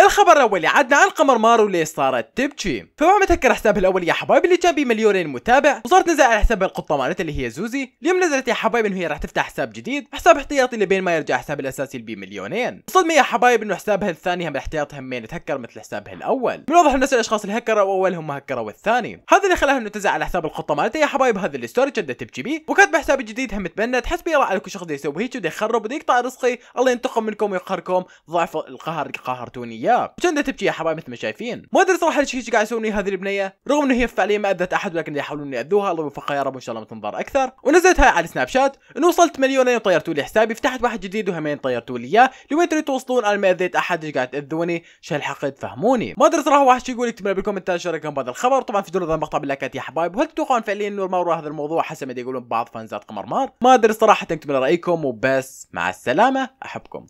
الخبر الاول عدنا على القمر مارو اللي صارت تبكي فما متذكر حسابها الاول يا حبايب اللي كان بمليونين متابع وصارت نزل على حساب القطه مالتها اللي هي زوزي اليوم نزلت يا حبايب انه هي راح تفتح حساب جديد حساب احتياطي اللي بين ما يرجع حساب الاساسي اللي بمليونين صدمه يا حبايب انه حسابها الثاني هم الاحتياطي همين تهكر مثل حسابها الاول من واضح نفس الاشخاص اللي هكروا اولهم هم هكروا الثاني هذا اللي خلاها انه تزع على حساب القطه مالتها يا حبايب هذا الستوري جدة تبكي بيه وكاتبه حساب جديد هم تبنى تحس بيرى على كل شخص يسوي هيك ويخرب ويقطع رزقي الله ينتقم منكم ويقهركم ضعف القهر قهرتوني اياك وجنده تبكي يا حبايب مثل ما شايفين ما ادري صراحه ايش قاعد يسوون هذه البنيه رغم انه هي فعليا ما اذت احد ولكن يحاولون ياذوها الله يوفقها يا رب وان شاء الله ما تنظر اكثر ونزلت هاي على سناب شات انه وصلت مليونين طيرتوا لي حسابي فتحت واحد جديد وهمين طيرتوا لي اياه لوين تريد توصلون انا ما اذيت احد ايش قاعد تاذوني شو الحقد فهموني ما ادري صراحه واحد يقول اكتب لنا بالكومنتات رايكم بهذا الخبر طبعا في جرد المقطع باللايكات يا حبايب وهل تتوقعون فعليا انه ما هذا الموضوع حسب ما يقولون بعض فانزات قمر مار ما ادري صراحه اكتب لنا رايكم وبس مع السلامه احبكم